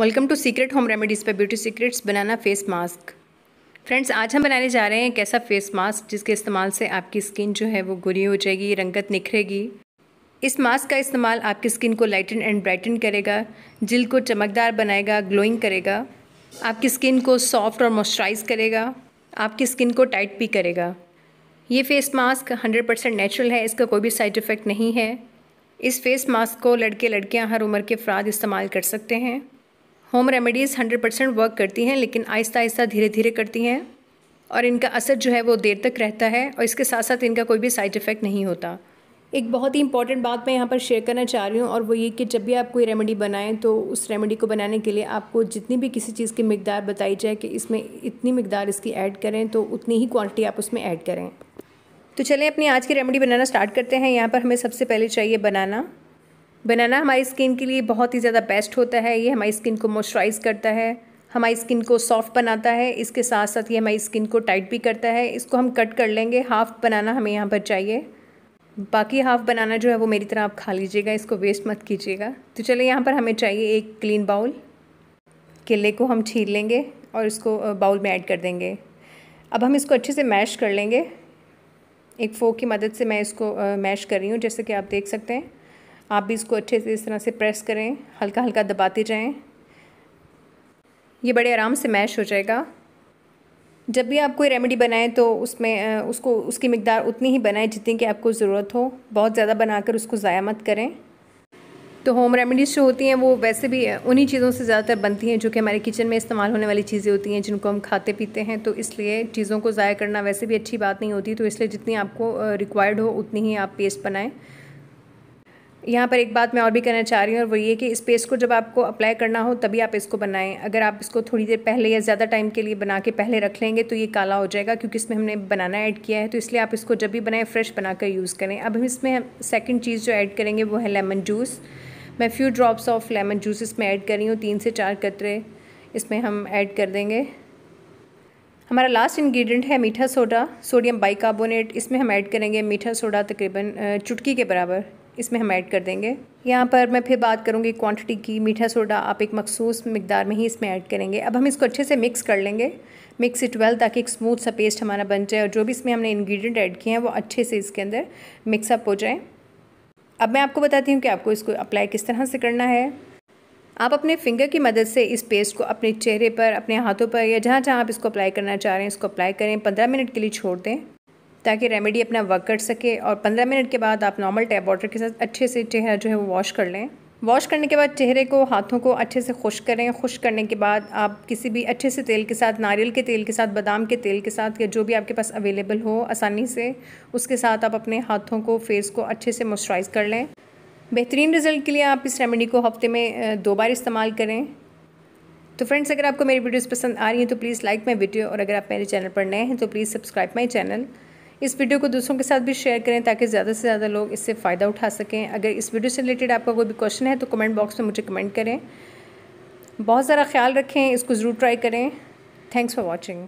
welcome to secret home remedies पर beauty secrets banana face mask friends आज हम बनाने जा रहे हैं एक ऐसा फेस मास्क जिसके इस्तेमाल से आपकी स्किन जो है वो गुरी हो जाएगी रंगत निखरेगी इस मास्क का इस्तेमाल आपकी स्किन को लाइटन एंड ब्राइटन करेगा जिल को चमकदार बनाएगा ग्लोइंग करेगा आपकी स्किन को सॉफ्ट और मॉइस्चराइज करेगा आपकी स्किन को टाइट भी करेगा ये फेस मास्क हंड्रेड नेचुरल है इसका कोई भी साइड इफ़ेक्ट नहीं है इस फेस मास्क को लड़के लड़कियाँ हर उम्र के अफराद इस्तेमाल कर सकते हैं home remedies hundred percent work करती हैं लेकिन आहिस्ता आहिस्ता धीरे धीरे करती हैं और इनका असर जो है वो देर तक रहता है और इसके साथ साथ इनका कोई भी साइड इफ़ेक्ट नहीं होता एक बहुत ही इंपॉर्टेंट बात मैं यहाँ पर शेयर करना चाह रही हूँ और वो ये कि जब भी आप कोई रेमेडी बनाएं तो उस रेमेडी को बनाने के लिए आपको जितनी भी किसी चीज़ की मकदार बताई जाए कि इसमें इतनी मकदार इसकी ऐड करें तो उतनी ही क्वान्टिटी आप उसमें ऐड करें तो चलें अपनी आज की रेमेडी बनाना स्टार्ट करते हैं यहाँ पर हमें सबसे पहले चाहिए बनाना बनाना हमारी स्किन के लिए बहुत ही ज़्यादा बेस्ट होता है ये हमारी स्किन को मॉइस्चराइज़ करता है हमारी स्किन को सॉफ्ट बनाता है इसके साथ साथ ये हमारी स्किन को टाइट भी करता है इसको हम कट कर लेंगे हाफ़ बनाना हमें यहाँ पर चाहिए बाकी हाफ़ बनाना जो है वो मेरी तरह आप खा लीजिएगा इसको वेस्ट मत कीजिएगा तो चलिए यहाँ पर हमें चाहिए एक क्लीन बाउल केले को हम छील लेंगे और इसको बाउल में ऐड कर देंगे अब हम इसको अच्छे से मैश कर लेंगे एक फोक की मदद से मैं इसको मैश कर रही हूँ जैसे कि आप देख सकते हैं आप भी इसको अच्छे से इस तरह से प्रेस करें हल्का हल्का दबाते जाएं ये बड़े आराम से मैश हो जाएगा जब भी आप कोई रेमेडी बनाएं तो उसमें उसको उसकी मकदार उतनी ही बनाएं जितनी कि आपको ज़रूरत हो बहुत ज़्यादा बनाकर उसको ज़ाया मत करें तो होम रेमेडीज़ जो होती हैं वो वैसे भी उन्हीं चीज़ों से ज़्यादातर बनती हैं जो कि हमारे किचन में इस्तेमाल होने वाली चीज़ें होती हैं जिनको हम खाते पीते हैं तो इसलिए चीज़ों को ज़ाया करना वैसे भी अच्छी बात नहीं होती तो इसलिए जितनी आपको रिक्वायर्ड हो उतनी ही आप पेस्ट बनाएं यहाँ पर एक बात मैं और भी कहना चाह रही हूँ और वो ये कि इस पेस्ट को जब आपको अप्लाई करना हो तभी आप इसको बनाएं अगर आप इसको थोड़ी देर पहले या ज़्यादा टाइम के लिए बना के पहले रख लेंगे तो ये काला हो जाएगा क्योंकि इसमें हमने बनाना ऐड किया है तो इसलिए आप इसको जब भी बनाएं फ्रेश बनाकर यूज़ करें अब हम इसमें सेकेंड चीज़ जो ऐड करेंगे वो है लेमन जूस मैं few drops of lemon juice इसमें ऐड कर रही हूँ तीन से चार कतरे इसमें हम ऐड कर देंगे हमारा लास्ट इंग्रेडिएंट है मीठा सोडा सोडियम बाइकार्बोनेट इसमें हम ऐड करेंगे मीठा सोडा तकरीबन चुटकी के बराबर इसमें हम ऐड कर देंगे यहाँ पर मैं फिर बात करूँगी क्वांटिटी की मीठा सोडा आप एक मखसूस मकदार में ही इसमें ऐड करेंगे अब हम इसको अच्छे से मिक्स कर लेंगे मिक्स इट वेल ताकि एक स्मूथ सा पेस्ट हमारा बन जाए और जो भी इसमें हमने इंग्रेडिएंट ऐड किए हैं वो अच्छे से इसके अंदर मिक्सअप हो जाए अब मैं आपको बताती हूँ कि आपको इसको अप्लाई किस तरह से करना है आप अपने फिंगर की मदद से इस पेस्ट को अपने चेहरे पर अपने हाथों पर या जहाँ जहाँ आप इसको अप्लाई करना चाह रहे हैं इसको अप्लाई करें पंद्रह मिनट के लिए छोड़ दें ताकि रेमेडी अपना वर्क कर सके और पंद्रह मिनट के बाद आप नॉर्मल टैप वाटर के साथ अच्छे से चेहरा जो है वो वॉश कर लें वॉश करने के बाद चेहरे को हाथों को अच्छे से खुश करें खुश करने के बाद आप किसी भी अच्छे से तेल के साथ नारियल के तेल के साथ बादाम के तेल के साथ या जो भी आपके पास अवेलेबल हो आसानी से उसके साथ आप अपने हाथों को फेस को अच्छे से मॉइस्चराइज़ कर लें बेहतरीन रिजल्ट के लिए आप इस रेमेडी को हफ्ते में दो बार इस्तेमाल करें तो फ्रेंड्स अगर आपको मेरी वीडियोस पसंद आ रही हैं तो प्लीज़ लाइक माई वीडियो और अगर आप मेरे चैनल पर नए हैं तो प्लीज़ सब्सक्राइब माई चैनल इस वीडियो को दूसरों के साथ भी शेयर करें ताकि ज़्यादा से ज़्यादा लोग इससे फ़ायदा उठा सकें अगर इस वीडियो से रिलेटेड आपका कोई भी क्वेश्चन है तो कमेंट बॉक्स में मुझे कमेंट करें बहुत ज़रा ख्याल रखें इसको ज़रूर ट्राई करें थैंक्स फॉर वॉचिंग